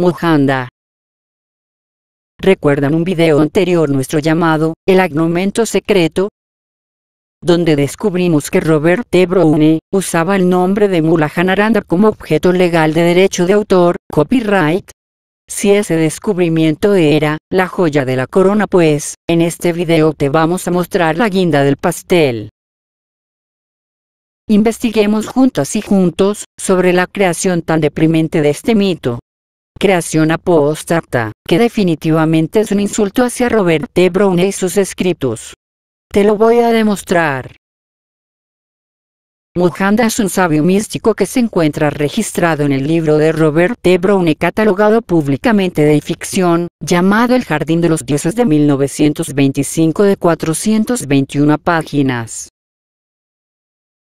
Mujanda. ¿Recuerdan un video anterior nuestro llamado, El Agnomento Secreto? Donde descubrimos que Robert T. Browne, usaba el nombre de Mulahan como objeto legal de derecho de autor, copyright, si ese descubrimiento era la joya de la corona pues, en este video te vamos a mostrar la guinda del pastel. Investiguemos juntas y juntos, sobre la creación tan deprimente de este mito creación apostata, que definitivamente es un insulto hacia Robert T. E. Brown y sus escritos. Te lo voy a demostrar. Mujanda es un sabio místico que se encuentra registrado en el libro de Robert T. E. y catalogado públicamente de ficción, llamado El Jardín de los Dioses de 1925 de 421 páginas.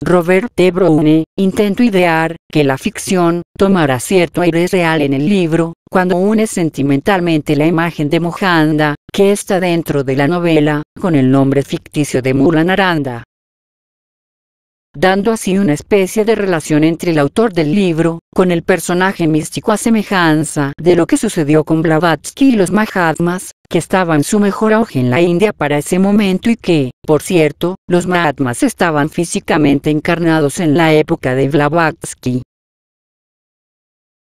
Robert T. Browne, intentó idear que la ficción tomara cierto aire real en el libro, cuando une sentimentalmente la imagen de Mohanda, que está dentro de la novela, con el nombre ficticio de Mula Naranda. Dando así una especie de relación entre el autor del libro, con el personaje místico a semejanza de lo que sucedió con Blavatsky y los Mahatmas, que estaban su mejor auge en la India para ese momento y que, por cierto, los Mahatmas estaban físicamente encarnados en la época de Blavatsky.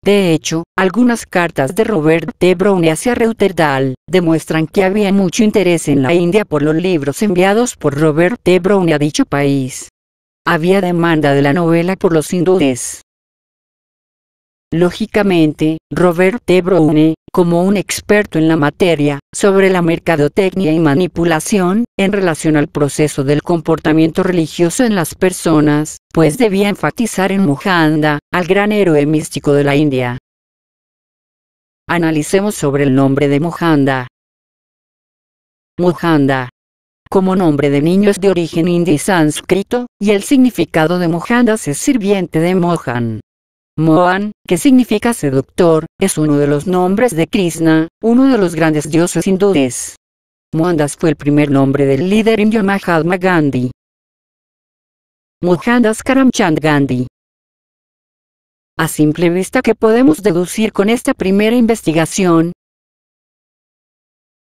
De hecho, algunas cartas de Robert de Brown hacia Reuterdal demuestran que había mucho interés en la India por los libros enviados por Robert de Brown a dicho país. Había demanda de la novela por los hindúes. Lógicamente, Robert de Browne, como un experto en la materia, sobre la mercadotecnia y manipulación, en relación al proceso del comportamiento religioso en las personas, pues debía enfatizar en Mohanda, al gran héroe místico de la India. Analicemos sobre el nombre de Mohanda. Mohanda. Como nombre de niño es de origen y sánscrito, y el significado de Mohanda es sirviente de Mohan, Mohan, que significa seductor, es uno de los nombres de Krishna, uno de los grandes dioses hindúes. Mohandas fue el primer nombre del líder indio Mahatma Gandhi. Mohandas Karamchand Gandhi. A simple vista que podemos deducir con esta primera investigación,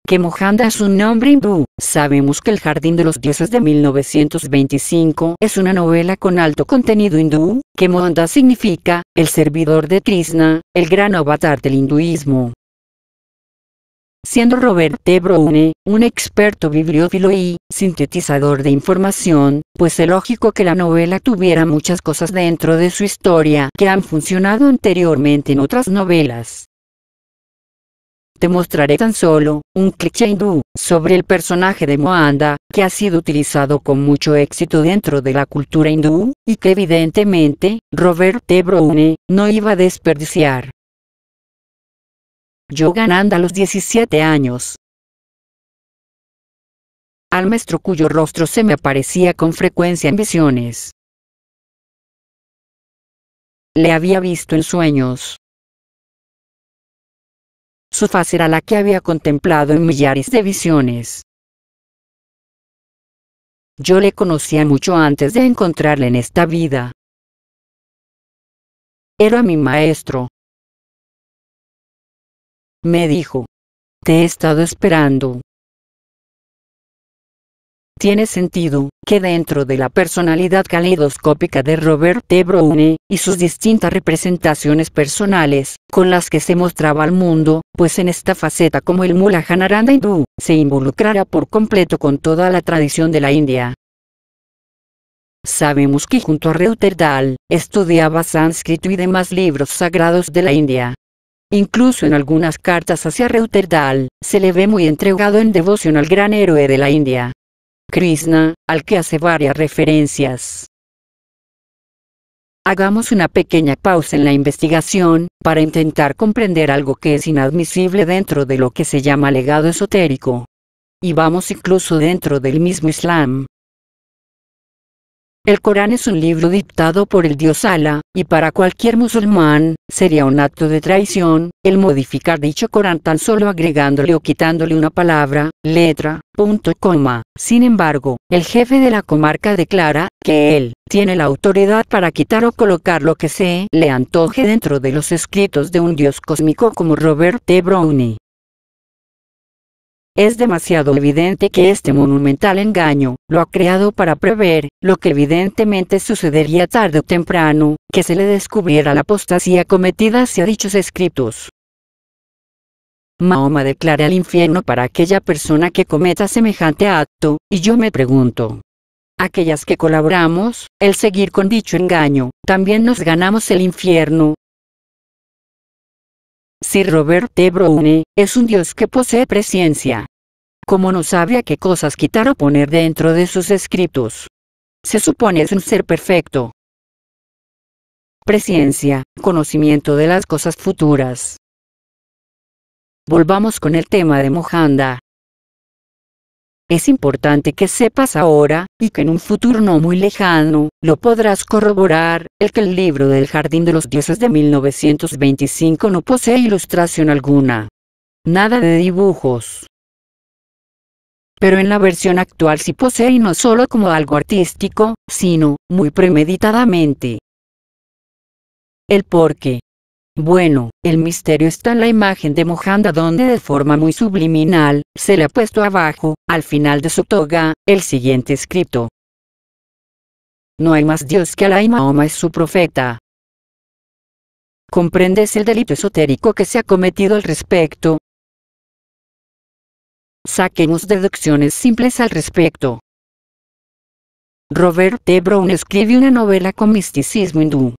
que Mohanda es un nombre hindú. Sabemos que El Jardín de los Dioses de 1925 es una novela con alto contenido hindú, que Mohanda significa, el servidor de Krishna, el gran avatar del hinduismo. Siendo Robert T. Browne, un experto bibliófilo y sintetizador de información, pues es lógico que la novela tuviera muchas cosas dentro de su historia que han funcionado anteriormente en otras novelas. Te mostraré tan solo un cliché hindú sobre el personaje de Moanda, que ha sido utilizado con mucho éxito dentro de la cultura hindú, y que evidentemente, Robert T. no iba a desperdiciar. Yogananda a los 17 años. Al maestro cuyo rostro se me aparecía con frecuencia en visiones. Le había visto en sueños. Su faz era la que había contemplado en millares de visiones. Yo le conocía mucho antes de encontrarle en esta vida. Era mi maestro. Me dijo, te he estado esperando. Tiene sentido, que dentro de la personalidad caleidoscópica de Robert de Browne, y sus distintas representaciones personales, con las que se mostraba al mundo, pues en esta faceta como el mullah hindú, se involucrara por completo con toda la tradición de la India. Sabemos que junto a Reuterdal, estudiaba sánscrito y demás libros sagrados de la India. Incluso en algunas cartas hacia Reuterdal, se le ve muy entregado en devoción al gran héroe de la India. Krishna, al que hace varias referencias. Hagamos una pequeña pausa en la investigación, para intentar comprender algo que es inadmisible dentro de lo que se llama legado esotérico. Y vamos incluso dentro del mismo Islam. El Corán es un libro dictado por el dios Allah, y para cualquier musulmán, sería un acto de traición, el modificar dicho Corán tan solo agregándole o quitándole una palabra, letra, punto, coma. Sin embargo, el jefe de la comarca declara, que él, tiene la autoridad para quitar o colocar lo que se le antoje dentro de los escritos de un dios cósmico como Robert T. Browning. Es demasiado evidente que este monumental engaño lo ha creado para prever lo que evidentemente sucedería tarde o temprano, que se le descubriera la apostasía cometida hacia dichos escritos. Mahoma declara el infierno para aquella persona que cometa semejante acto, y yo me pregunto. Aquellas que colaboramos, el seguir con dicho engaño, también nos ganamos el infierno, Sir Robert de Browne, es un dios que posee presencia. Como no sabía qué cosas quitar o poner dentro de sus escritos. Se supone es un ser perfecto. Presciencia, conocimiento de las cosas futuras. Volvamos con el tema de Mohanda. Es importante que sepas ahora, y que en un futuro no muy lejano, lo podrás corroborar, el que el libro del Jardín de los Dioses de 1925 no posee ilustración alguna. Nada de dibujos. Pero en la versión actual sí posee y no solo como algo artístico, sino, muy premeditadamente. El porqué. Bueno, el misterio está en la imagen de Mohanda donde de forma muy subliminal, se le ha puesto abajo, al final de su toga, el siguiente escrito. No hay más Dios que Alá y Mahoma es su profeta. ¿Comprendes el delito esotérico que se ha cometido al respecto? Saquemos deducciones simples al respecto. Robert T. Brown escribe una novela con misticismo hindú,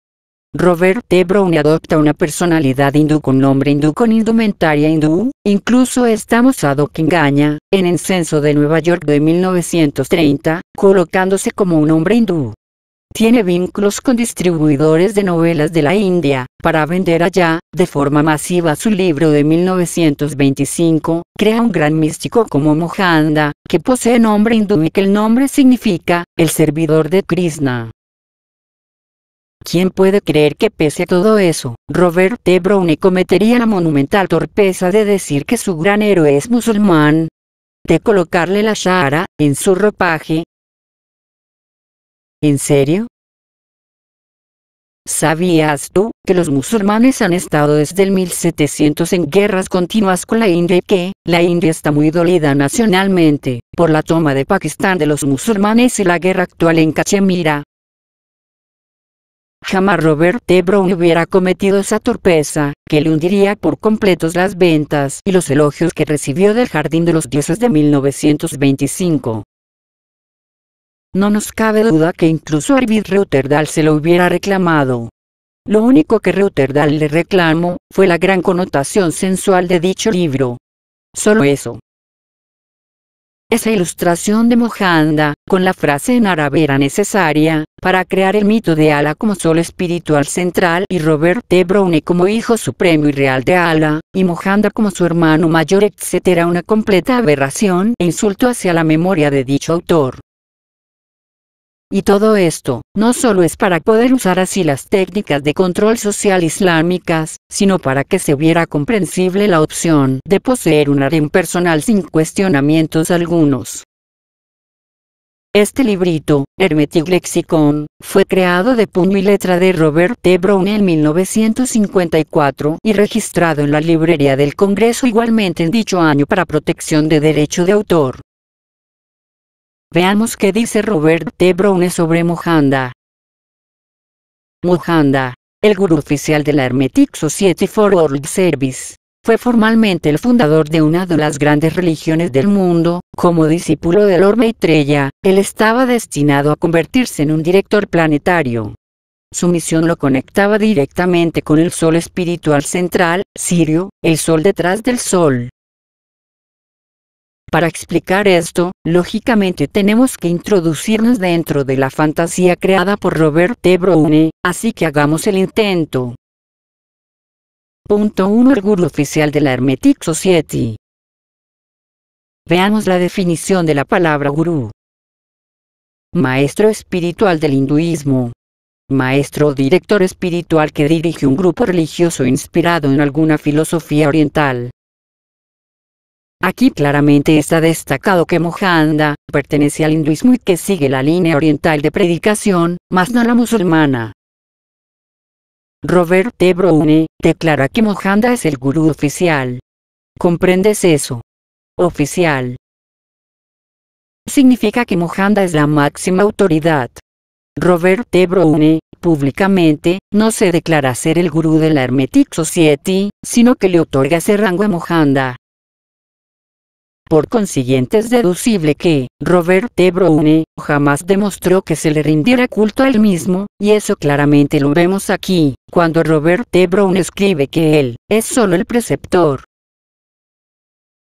Robert T. Brown adopta una personalidad hindú con nombre hindú con indumentaria hindú, incluso está mozado que engaña, en el censo de Nueva York de 1930, colocándose como un hombre hindú. Tiene vínculos con distribuidores de novelas de la India, para vender allá, de forma masiva su libro de 1925, crea un gran místico como Mohanda, que posee nombre hindú y que el nombre significa, el servidor de Krishna. ¿Quién puede creer que pese a todo eso, Robert T. Browne cometería la monumental torpeza de decir que su gran héroe es musulmán? De colocarle la shara, en su ropaje. ¿En serio? ¿Sabías tú que los musulmanes han estado desde el 1700 en guerras continuas con la India y que la India está muy dolida nacionalmente por la toma de Pakistán de los musulmanes y la guerra actual en Cachemira? Jamás Robert T. Brown hubiera cometido esa torpeza, que le hundiría por completos las ventas y los elogios que recibió del Jardín de los Dioses de 1925. No nos cabe duda que incluso Arvid Reuterdal se lo hubiera reclamado. Lo único que Reuterdal le reclamó, fue la gran connotación sensual de dicho libro. Solo eso. Esa ilustración de Mojanda, con la frase en árabe era necesaria, para crear el mito de Ala como solo espiritual central y Robert de Browne como hijo supremo y real de Ala, y Mohanda como su hermano mayor etc. Una completa aberración e insulto hacia la memoria de dicho autor. Y todo esto, no solo es para poder usar así las técnicas de control social islámicas, sino para que se viera comprensible la opción de poseer un harem personal sin cuestionamientos algunos. Este librito, Hermetic Lexicon, fue creado de puño y letra de Robert T. Brown en 1954 y registrado en la Librería del Congreso igualmente en dicho año para protección de derecho de autor. Veamos qué dice Robert T. Brown sobre Mohanda. Mohanda, el gurú oficial de la Hermetic Society for World Service, fue formalmente el fundador de una de las grandes religiones del mundo, como discípulo de Lord Maitreya, él estaba destinado a convertirse en un director planetario. Su misión lo conectaba directamente con el sol espiritual central, Sirio, el sol detrás del sol. Para explicar esto, lógicamente tenemos que introducirnos dentro de la fantasía creada por Robert de Browne, así que hagamos el intento. Punto 1 El oficial de la Hermetic Society Veamos la definición de la palabra gurú. Maestro espiritual del hinduismo. Maestro o director espiritual que dirige un grupo religioso inspirado en alguna filosofía oriental. Aquí claramente está destacado que Mohanda pertenece al hinduismo y que sigue la línea oriental de predicación, más no la musulmana. Robert de Browne declara que Mohanda es el gurú oficial. ¿Comprendes eso? oficial. Significa que Mohanda es la máxima autoridad. Robert T. Browne, públicamente, no se declara ser el gurú de la Hermetic Society, sino que le otorga ese rango a Mohanda. Por consiguiente es deducible que, Robert T. Browne, jamás demostró que se le rindiera culto a él mismo, y eso claramente lo vemos aquí, cuando Robert T. Browne escribe que él, es solo el preceptor,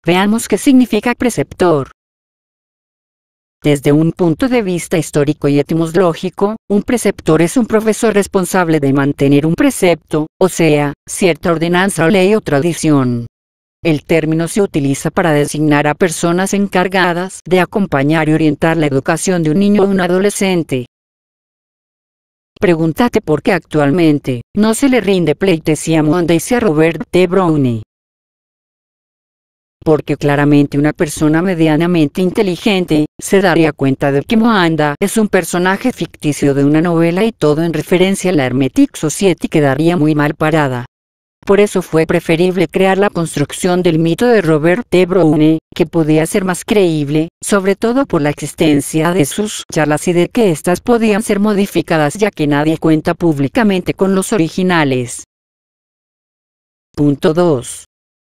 Veamos qué significa preceptor. Desde un punto de vista histórico y etimológico, un preceptor es un profesor responsable de mantener un precepto, o sea, cierta ordenanza o ley o tradición. El término se utiliza para designar a personas encargadas de acompañar y orientar la educación de un niño o un adolescente. Pregúntate por qué actualmente no se le rinde pleitesía a Mondays y a Robert de. Brownie porque claramente una persona medianamente inteligente, se daría cuenta de que Moanda es un personaje ficticio de una novela y todo en referencia a la Hermetic Society quedaría muy mal parada. Por eso fue preferible crear la construcción del mito de Robert T. Browne, que podía ser más creíble, sobre todo por la existencia de sus charlas y de que éstas podían ser modificadas ya que nadie cuenta públicamente con los originales. Punto 2.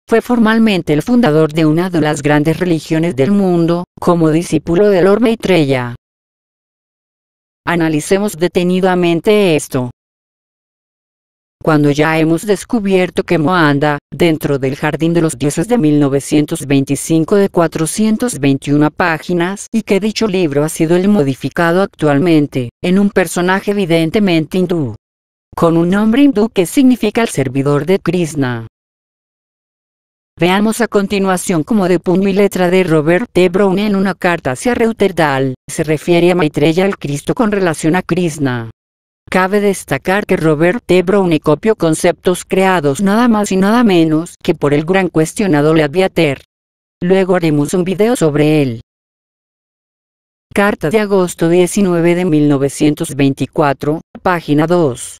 Fue formalmente el fundador de una de las grandes religiones del mundo, como discípulo de Lord Maitreya. Analicemos detenidamente esto. Cuando ya hemos descubierto que Moanda, dentro del Jardín de los Dioses de 1925 de 421 páginas, y que dicho libro ha sido el modificado actualmente, en un personaje evidentemente hindú, con un nombre hindú que significa el servidor de Krishna. Veamos a continuación cómo de puño y letra de Robert T. Brown en una carta hacia Reuterdal, se refiere a Maitreya al Cristo con relación a Krishna. Cabe destacar que Robert T. Brown copió conceptos creados nada más y nada menos que por el gran cuestionado Leadviater. Luego haremos un video sobre él. Carta de agosto 19 de 1924, página 2.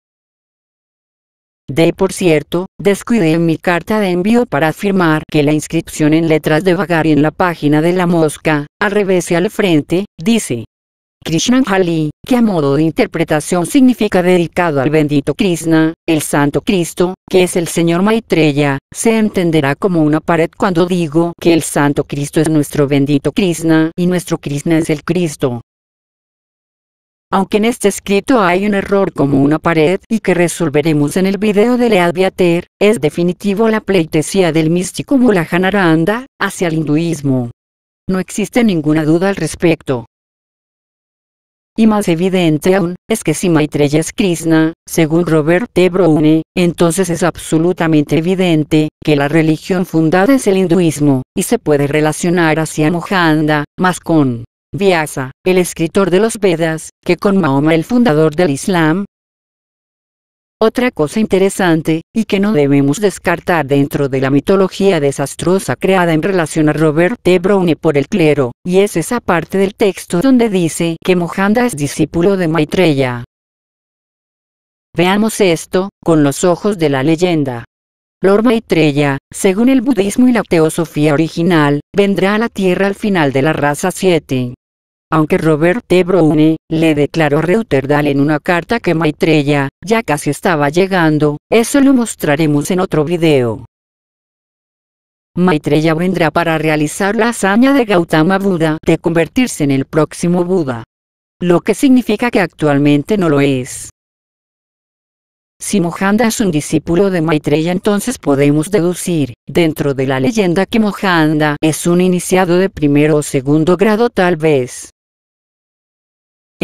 De por cierto, descuidé mi carta de envío para afirmar que la inscripción en letras de Bagari en la página de la mosca, al revés y al frente, dice Krishnanjali, que a modo de interpretación significa dedicado al bendito Krishna, el santo Cristo, que es el Señor Maitreya, se entenderá como una pared cuando digo que el santo Cristo es nuestro bendito Krishna y nuestro Krishna es el Cristo aunque en este escrito hay un error como una pared y que resolveremos en el video de Leadviater, es definitivo la pleitesía del místico Mulahanaranda, hacia el hinduismo. No existe ninguna duda al respecto. Y más evidente aún, es que si Maitreya es Krishna, según Robert T. Browne, entonces es absolutamente evidente que la religión fundada es el hinduismo, y se puede relacionar hacia Mohanda, más con Vyasa, el escritor de los Vedas, que con Mahoma el fundador del Islam. Otra cosa interesante, y que no debemos descartar dentro de la mitología desastrosa creada en relación a Robert T. Browne por el clero, y es esa parte del texto donde dice que Mohanda es discípulo de Maitreya. Veamos esto, con los ojos de la leyenda. Lord Maitreya, según el budismo y la teosofía original, vendrá a la Tierra al final de la raza 7 aunque Robert T. Browne, le declaró Reuterdal en una carta que Maitreya, ya casi estaba llegando, eso lo mostraremos en otro video. Maitreya vendrá para realizar la hazaña de Gautama Buda de convertirse en el próximo Buda. Lo que significa que actualmente no lo es. Si Mohanda es un discípulo de Maitreya entonces podemos deducir, dentro de la leyenda que Mohanda es un iniciado de primero o segundo grado tal vez.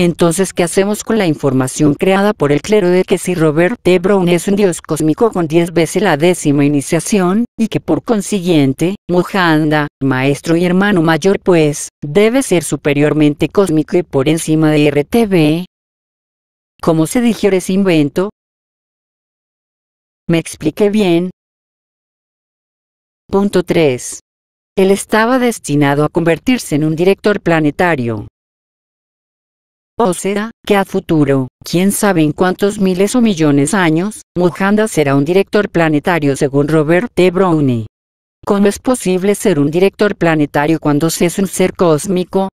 Entonces, ¿qué hacemos con la información creada por el clero de que si Robert T. Brown es un dios cósmico con 10 veces la décima iniciación, y que por consiguiente, Mohanda, maestro y hermano mayor pues, debe ser superiormente cósmico y por encima de RTB? ¿Cómo se digiere ese invento? ¿Me expliqué bien? Punto 3. Él estaba destinado a convertirse en un director planetario, o sea, que a futuro, quién sabe en cuántos miles o millones de años, Mujanda será un director planetario según Robert T. Browne. ¿Cómo es posible ser un director planetario cuando se es un ser cósmico?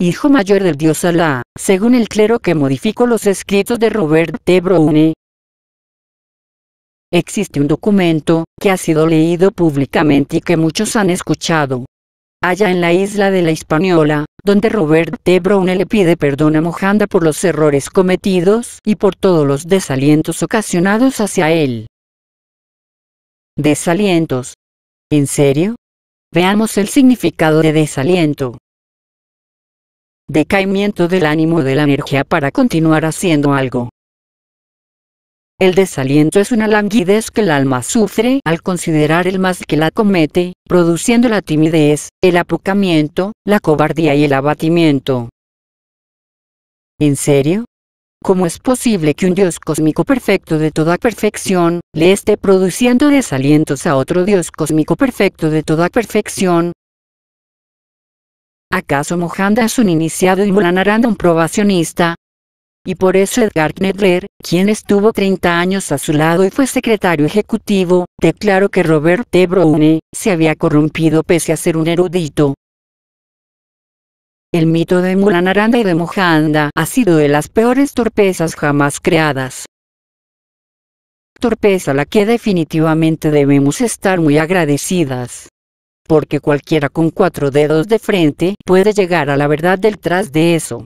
Hijo mayor del dios Alá, según el clero que modificó los escritos de Robert T. Browne. Existe un documento, que ha sido leído públicamente y que muchos han escuchado, allá en la isla de la Hispaniola, donde Robert de Brown le pide perdón a Mojanda por los errores cometidos y por todos los desalientos ocasionados hacia él. Desalientos. ¿En serio? Veamos el significado de desaliento. Decaimiento del ánimo de la energía para continuar haciendo algo. El desaliento es una languidez que el alma sufre al considerar el más que la comete, produciendo la timidez, el apocamiento, la cobardía y el abatimiento. ¿En serio? ¿Cómo es posible que un Dios cósmico perfecto de toda perfección, le esté produciendo desalientos a otro Dios cósmico perfecto de toda perfección? ¿Acaso es un iniciado y Mulanaranda un probacionista, y por eso Edgar Knedler, quien estuvo 30 años a su lado y fue secretario ejecutivo, declaró que Robert de Browne se había corrompido pese a ser un erudito. El mito de Mulanaranda y de Mojanda ha sido de las peores torpezas jamás creadas torpeza la que definitivamente debemos estar muy agradecidas. Porque cualquiera con cuatro dedos de frente puede llegar a la verdad detrás de eso.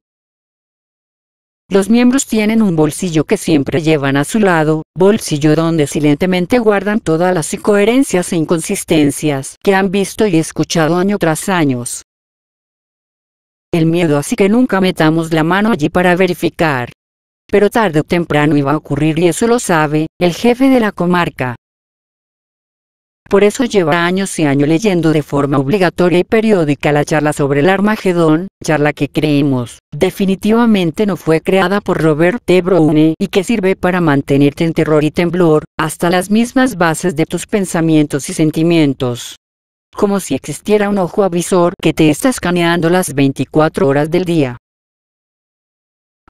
Los miembros tienen un bolsillo que siempre llevan a su lado, bolsillo donde silentemente guardan todas las incoherencias e inconsistencias que han visto y escuchado año tras años. El miedo así que nunca metamos la mano allí para verificar. Pero tarde o temprano iba a ocurrir y eso lo sabe, el jefe de la comarca. Por eso lleva años y años leyendo de forma obligatoria y periódica la charla sobre el Armagedón, charla que creemos definitivamente no fue creada por Robert T. E. Browne y que sirve para mantenerte en terror y temblor, hasta las mismas bases de tus pensamientos y sentimientos como si existiera un ojo avisor que te está escaneando las 24 horas del día.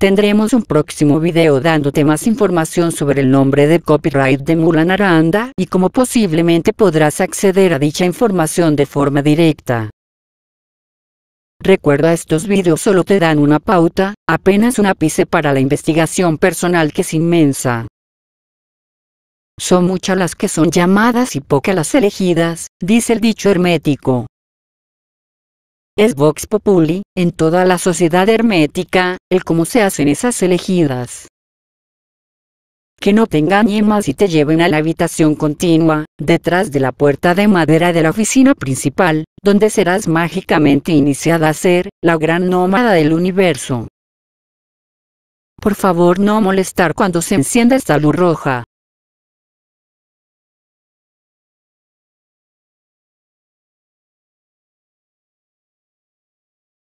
Tendremos un próximo video dándote más información sobre el nombre de copyright de Mulan Aranda y cómo posiblemente podrás acceder a dicha información de forma directa. Recuerda estos videos solo te dan una pauta, apenas un ápice para la investigación personal que es inmensa. Son muchas las que son llamadas y pocas las elegidas, dice el dicho hermético es Vox Populi, en toda la sociedad hermética, el cómo se hacen esas elegidas. Que no te engañen y te lleven a la habitación continua, detrás de la puerta de madera de la oficina principal, donde serás mágicamente iniciada a ser, la gran nómada del universo. Por favor no molestar cuando se encienda esta luz roja.